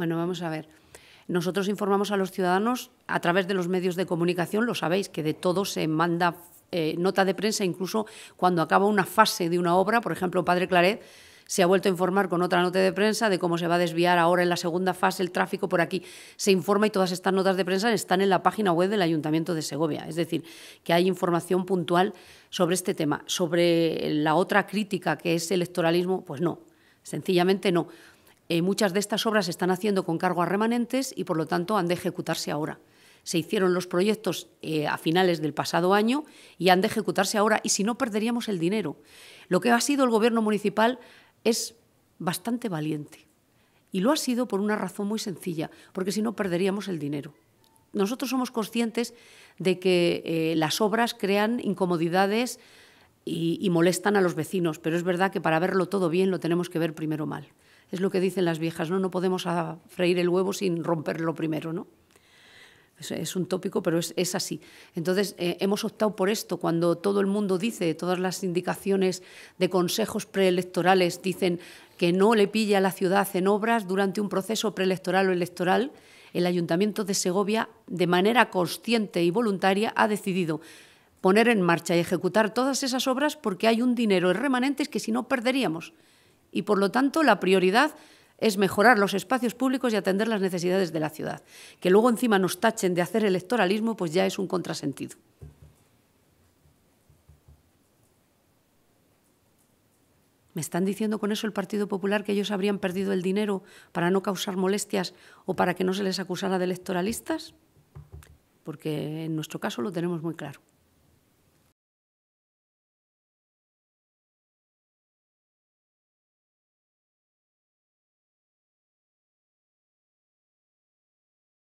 Bueno, vamos a ver. Nosotros informamos a los ciudadanos a través de los medios de comunicación, lo sabéis, que de todo se manda eh, nota de prensa, incluso cuando acaba una fase de una obra, por ejemplo, Padre Claret se ha vuelto a informar con otra nota de prensa de cómo se va a desviar ahora en la segunda fase el tráfico por aquí. Se informa y todas estas notas de prensa están en la página web del Ayuntamiento de Segovia. Es decir, que hay información puntual sobre este tema. Sobre la otra crítica que es electoralismo, pues no, sencillamente no. Eh, muchas de estas obras se están haciendo con cargo a remanentes y, por lo tanto, han de ejecutarse ahora. Se hicieron los proyectos eh, a finales del pasado año y han de ejecutarse ahora, y si no, perderíamos el dinero. Lo que ha sido el Gobierno municipal es bastante valiente. Y lo ha sido por una razón muy sencilla, porque si no, perderíamos el dinero. Nosotros somos conscientes de que eh, las obras crean incomodidades y molestan a los vecinos, pero es verdad que para verlo todo bien lo tenemos que ver primero mal. Es lo que dicen las viejas, ¿no? No podemos freír el huevo sin romperlo primero, ¿no? Es, un tópico, pero es, así. Entonces, eh, hemos optado por esto. Cuando todo el mundo dice, todas las indicaciones de consejos preelectorales dicen que no le pilla a la ciudad en obras durante un proceso preelectoral o electoral, el Ayuntamiento de Segovia, de manera consciente y voluntaria, ha decidido poner en marcha y ejecutar todas esas obras porque hay un dinero en remanentes que si no perderíamos y por lo tanto la prioridad es mejorar los espacios públicos y atender las necesidades de la ciudad. Que luego encima nos tachen de hacer electoralismo, pues ya es un contrasentido. ¿Me están diciendo con eso el Partido Popular que ellos habrían perdido el dinero para no causar molestias o para que no se les acusara de electoralistas? Porque en nuestro caso lo tenemos muy claro.